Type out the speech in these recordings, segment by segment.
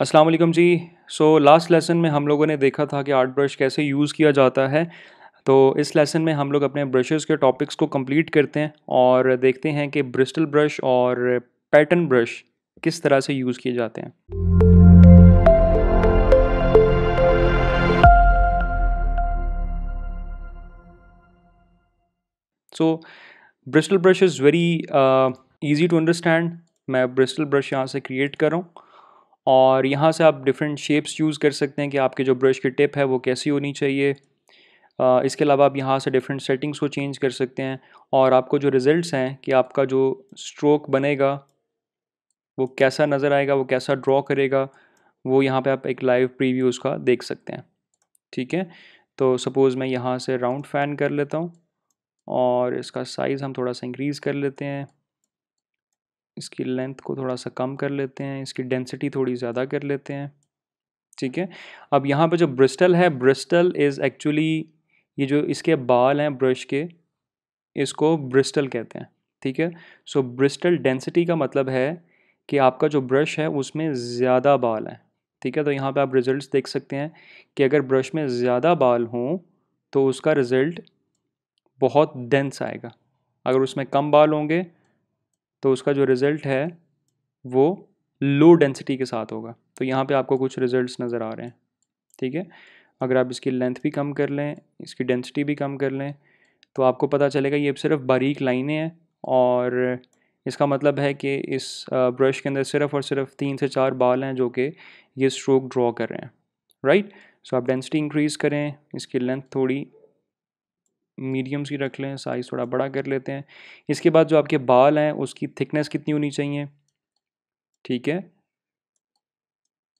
अस्सलाम जी so last lesson में हम लोगों ने देखा था कि आर्ट ब्रश कैसे यूज़ किया जाता है तो इस लेसन में हम लोग अपने ब्रशेस के टॉपिक्स को कंप्लीट करते हैं और देखते हैं कि ब्रिस्टल ब्रश और पैटर्न ब्रश किस तरह से यूज़ किए जाते हैं so bristle brush is very easy to understand मैं ब्रिस्टल ब्रश यहाँ से क्रिएट कर रहा हूँ और यहाँ से आप डिफरेंट शेप्स यूज़ कर सकते हैं कि आपके जो ब्रश की टिप है वो कैसी होनी चाहिए इसके अलावा आप यहाँ से डिफरेंट सेटिंग्स को चेंज कर सकते हैं और आपको जो रिज़ल्ट हैं कि आपका जो स्ट्रोक बनेगा वो कैसा नज़र आएगा वो कैसा ड्रॉ करेगा वो यहाँ पे आप एक लाइव प्रीव्यू उसका देख सकते हैं ठीक है तो सपोज़ मैं यहाँ से राउंड फैन कर लेता हूँ और इसका साइज़ हम थोड़ा सा इंक्रीज़ कर लेते हैं इसकी लेंथ को थोड़ा सा कम कर लेते हैं इसकी डेंसिटी थोड़ी ज़्यादा कर लेते हैं ठीक है अब यहाँ पर जो ब्रिस्टल है ब्रिस्टल इज़ एक्चुअली ये जो इसके बाल हैं ब्रश के इसको ब्रिस्टल कहते हैं ठीक है सो ब्रिस्टल डेंसिटी का मतलब है कि आपका जो ब्रश है उसमें ज़्यादा बाल हैं ठीक है तो यहाँ पे आप रिज़ल्ट देख सकते हैं कि अगर ब्रश में ज़्यादा बाल हों तो उसका रिज़ल्ट बहुत डेंस आएगा अगर उसमें कम बाल होंगे तो उसका जो रिज़ल्ट है वो लो डेंसिटी के साथ होगा तो यहाँ पे आपको कुछ रिज़ल्ट नज़र आ रहे हैं ठीक है अगर आप इसकी लेंथ भी कम कर लें इसकी डेंसिटी भी कम कर लें तो आपको पता चलेगा ये सिर्फ बारीक लाइनें हैं और इसका मतलब है कि इस ब्रश के अंदर सिर्फ और सिर्फ तीन से चार बाल हैं जो कि ये स्ट्रोक ड्रॉ कर रहे हैं राइट सो आप डेंसिटी इंक्रीज़ करें इसकी लेंथ थोड़ी मीडियम सी रख लें साइज़ थोड़ा बड़ा कर लेते हैं इसके बाद जो आपके बाल हैं उसकी थिकनेस कितनी होनी चाहिए ठीक है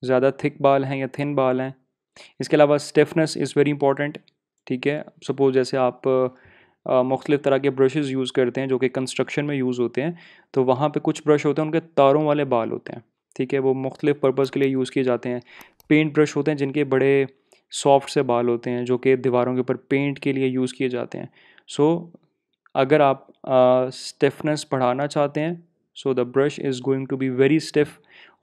ज़्यादा थिक बाल हैं या थिन बाल हैं इसके अलावा स्टिफनेस इज़ वेरी इंपॉर्टेंट ठीक है सपोज़ जैसे आप मुख्तलिफ़ तरह के ब्रशेज़ यूज़ करते हैं जो कि कंस्ट्रक्शन में यूज़ होते हैं तो वहाँ पे कुछ ब्रश होते हैं उनके तारों वाले बाल होते हैं ठीक है वो मुख्तलिफ़ पर्पज़ के लिए यूज़ किए जाते हैं पेंट ब्रश होते हैं जिनके बड़े सॉफ्ट से बाल होते हैं जो कि दीवारों के ऊपर पेंट के लिए यूज़ किए जाते हैं सो so, अगर आप स्टिफनेस uh, बढ़ाना चाहते हैं so the brush is going to be very stiff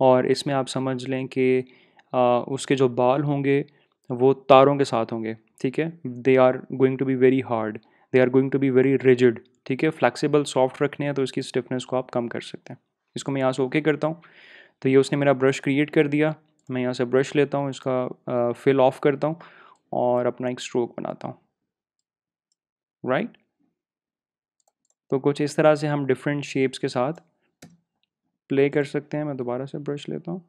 और इसमें आप समझ लें कि uh, उसके जो बाल होंगे वो तारों के साथ होंगे ठीक है they are going to be very hard they are going to be very rigid ठीक है फ्लैक्सीबल सॉफ्ट रखने हैं तो इसकी स्टिफनेस को आप कम कर सकते हैं इसको मैं यहाँ से ओके करता हूँ तो ये उसने मेरा ब्रश क्रिएट कर दिया मैं यहाँ से ब्रश लेता हूँ इसका फिल ऑफ करता हूँ और अपना एक स्ट्रोक बनाता हूँ राइट right? तो कुछ इस तरह से हम डिफरेंट शेप्स के साथ प्ले कर सकते हैं मैं दोबारा से ब्रश लेता हूँ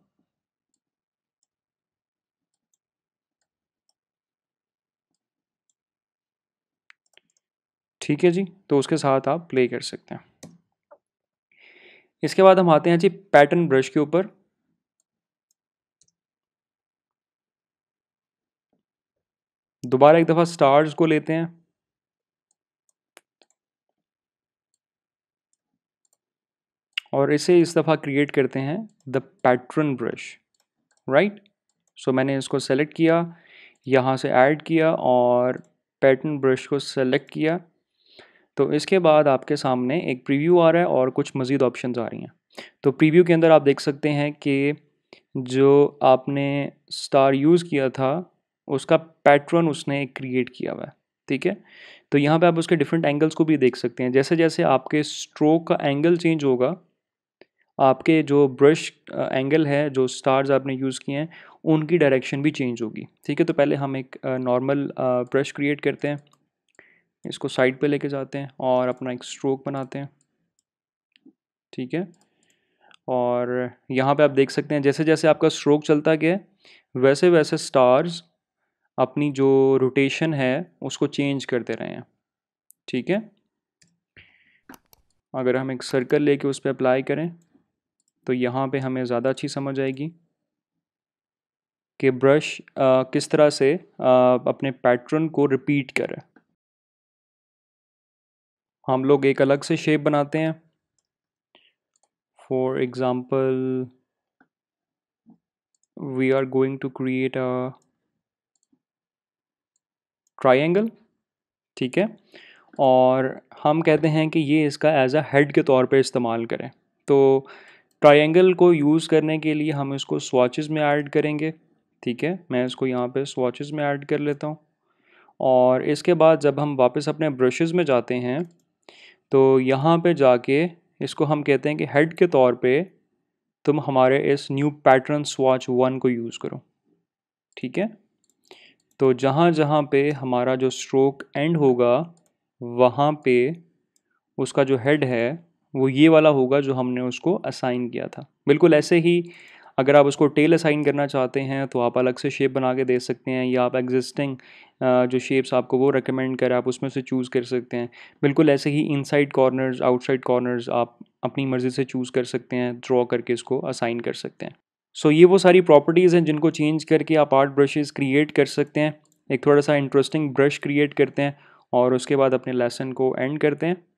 ठीक है जी तो उसके साथ आप प्ले कर सकते हैं इसके बाद हम आते हैं जी पैटर्न ब्रश के ऊपर दोबारा एक दफ़ा स्टार्स को लेते हैं और इसे इस दफ़ा क्रिएट करते हैं the pattern brush right so मैंने इसको सेलेक्ट किया यहाँ से ऐड किया और पैटर्न ब्रश को सेलेक्ट किया तो इसके बाद आपके सामने एक प्रीव्यू आ रहा है और कुछ मज़ीद ऑप्शन आ रही हैं तो प्रीव्यू के अंदर आप देख सकते हैं कि जो आपने स्टार यूज़ किया था उसका पैटर्न उसने क्रिएट किया हुआ है ठीक है तो यहाँ पे आप उसके डिफरेंट एंगल्स को भी देख सकते हैं जैसे जैसे आपके स्ट्रोक का एंगल चेंज होगा आपके जो ब्रश एंगल है जो स्टार्स आपने यूज़ किए हैं उनकी डायरेक्शन भी चेंज होगी ठीक है तो पहले हम एक नॉर्मल ब्रश क्रिएट करते हैं इसको साइड पे लेके जाते हैं और अपना एक स्ट्रोक बनाते हैं ठीक है और यहाँ पे आप देख सकते हैं जैसे जैसे आपका स्ट्रोक चलता गया वैसे वैसे स्टार्स अपनी जो रोटेशन है उसको चेंज करते रहें ठीक है अगर हम एक सर्कल लेके उस पर अप्लाई करें तो यहाँ पे हमें ज़्यादा अच्छी समझ आएगी कि ब्रश आ, किस तरह से आ, अपने पैटर्न को रिपीट करें हम लोग एक अलग से शेप बनाते हैं for example we are going to create a triangle ठीक है और हम कहते हैं कि ये इसका एज अ हेड के तौर पे इस्तेमाल करें तो ट्राइंगल को यूज़ करने के लिए हम इसको स्वाचेज़ में ऐड करेंगे ठीक है मैं इसको यहाँ पे स्वाचेज़ में ऐड कर लेता हूँ और इसके बाद जब हम वापस अपने ब्रशेस में जाते हैं तो यहाँ पे जाके इसको हम कहते हैं कि हेड के तौर पे तुम हमारे इस न्यू पैटर्न स्वाच वन को यूज़ करो ठीक है तो जहाँ जहाँ पे हमारा जो स्ट्रोक एंड होगा वहाँ पे उसका जो हेड है वो ये वाला होगा जो हमने उसको असाइन किया था बिल्कुल ऐसे ही अगर आप उसको टेल असाइन करना चाहते हैं तो आप अलग से शेप बना के दे सकते हैं या आप एग्जिस्टिंग जो शेप्स आपको वो रेकमेंड करें आप उसमें से चूज़ कर सकते हैं बिल्कुल ऐसे ही इनसाइड कॉर्नर्स आउटसाइड कॉर्नर्स आप अपनी मर्ज़ी से चूज़ कर सकते हैं ड्रॉ करके इसको असाइन कर सकते हैं सो so, ये वो सारी प्रॉपर्टीज़ हैं जिनको चेंज करके आप आर्ट ब्रशेज़ क्रिएट कर सकते हैं एक थोड़ा सा इंटरेस्टिंग ब्रश क्रिएट करते हैं और उसके बाद अपने लेसन को एंड करते हैं